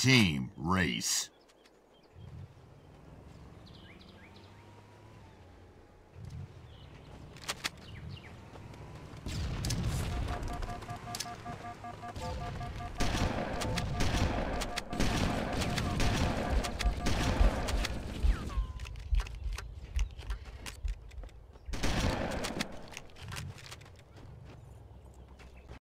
team race.